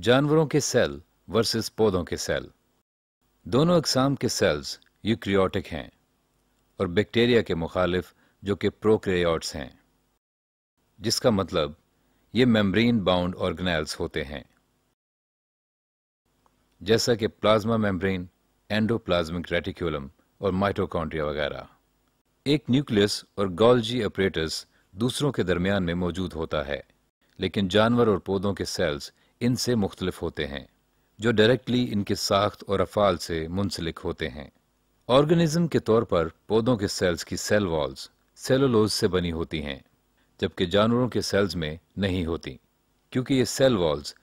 जानवरों के cell versus पौधों के सेल दोनों अकसाम के सेल्स यूक्रियोटिक हैं और बैक्टीरिया के मुखालिफ जो कि प्रोक्रियाट्स हैं जिसका मतलब ये मेम्ब्रेन बाउंड ऑर्गेनाइल्स होते हैं जैसा कि प्लाज्मा मेम्ब्रेन एंडोप्लाज्मिक रेटिक्यूलम और माइटोकॉन्ड्रिया वगैरह एक न्यूक्लियस और गॉल्जी ऑपरेटर्स दूसरों के दरमियान में मौजूद होता है लेकिन जानवर और पौधों के सेल्स इनसे मुख्तलिफ होते हैं जो डायरेक्टली इनके साख्त और अफाल से मुंसलिक होते हैं ऑर्गेनिज्म के तौर पर पौधों के सेल्स की सेल वॉल्स सेलोलोज से बनी होती हैं जबकि जानवरों के सेल्स में नहीं होती क्योंकि ये सेल वॉल्स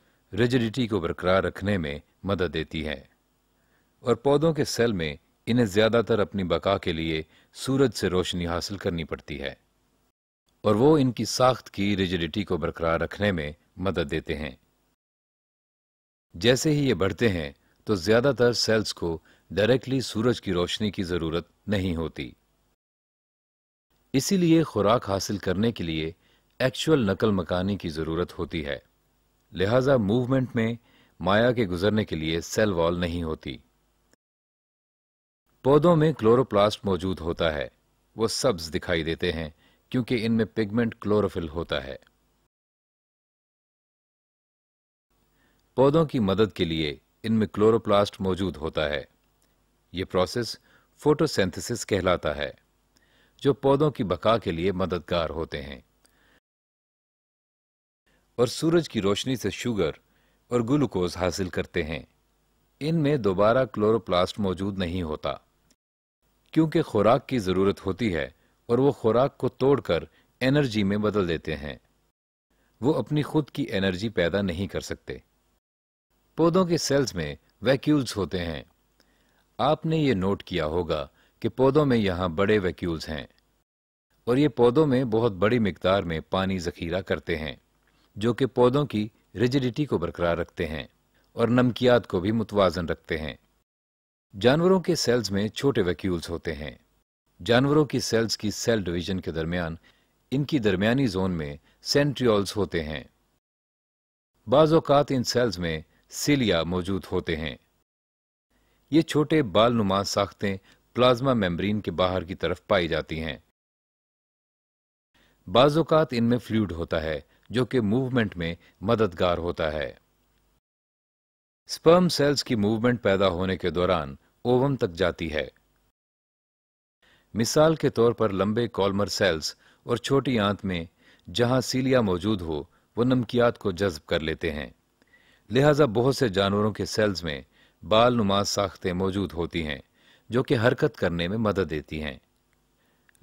रेजिडिटी को बरकरार रखने में मदद देती है और पौधों के सेल में इन्हें ज़्यादातर अपनी बका के लिए सूरज से रोशनी हासिल करनी पड़ती है और वो इनकी साख्त की रेजिडिटी को बरकरार रखने में मदद देते हैं जैसे ही ये बढ़ते हैं तो ज्यादातर सेल्स को डायरेक्टली सूरज की रोशनी की जरूरत नहीं होती इसीलिए खुराक हासिल करने के लिए एक्चुअल नकल मकानी की जरूरत होती है लिहाजा मूवमेंट में माया के गुजरने के लिए सेल वॉल नहीं होती पौधों में क्लोरोप्लास्ट मौजूद होता है वो सब्ज दिखाई देते हैं क्योंकि इनमें पिगमेंट क्लोरोफिल होता है पौधों की मदद के लिए इनमें क्लोरोप्लास्ट मौजूद होता है ये प्रोसेस फोटोसेंथेसिस कहलाता है जो पौधों की बका के लिए मददगार होते हैं और सूरज की रोशनी से शुगर और ग्लूकोज हासिल करते हैं इनमें दोबारा क्लोरोप्लास्ट मौजूद नहीं होता क्योंकि खुराक की ज़रूरत होती है और वो खुराक को तोड़कर एनर्जी में बदल देते हैं वो अपनी खुद की एनर्जी पैदा नहीं कर सकते पौधों के सेल्स में वैक्यूल्स होते हैं आपने ये नोट किया होगा कि पौधों में यहाँ बड़े वैक्यूल्स हैं और ये पौधों में बहुत बड़ी मकदार में पानी जखीरा करते हैं जो कि पौधों की रिजिडिटी को बरकरार रखते हैं और नमकियात को भी मुतवाजन रखते हैं जानवरों के सेल्स में छोटे वैक्यूल्स होते हैं जानवरों की सेल्स की सेल डिवीजन के दरमियान इनकी दरमियानी जोन में सेंट्रियोल्स होते हैं बाज़ात इन सेल्स में सिलिया मौजूद होते हैं ये छोटे बालनुमा साख्तें प्लाज्मा मेम्ब्रेन के बाहर की तरफ पाई जाती हैं बाज़ात इनमें फ्लूड होता है जो कि मूवमेंट में मददगार होता है स्पर्म सेल्स की मूवमेंट पैदा होने के दौरान ओवम तक जाती है मिसाल के तौर पर लंबे कॉलमर सेल्स और छोटी आंत में जहां सीलिया मौजूद हो वो नमकियात को जज्ब कर लेते हैं लिहाजा बहुत से जानवरों के सेल्स में बाल नुमा साख्तें मौजूद होती हैं जो कि हरकत करने में मदद देती हैं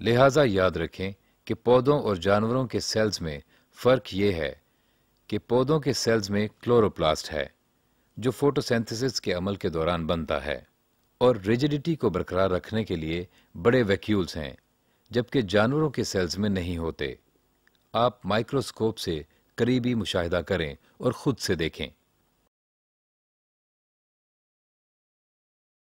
लिहाजा याद रखें कि पौधों और जानवरों के सेल्स में फ़र्क ये है कि पौधों के सेल्स में क्लोरोप्लास्ट है जो फोटोसेंथिस के अमल के दौरान बनता है और रिजिडिटी को बरकरार रखने के लिए बड़े वैक्यूल्स हैं जबकि जानवरों के सेल्स में नहीं होते आप माइक्रोस्कोप से करीबी मुशाह करें और ख़ुद से देखें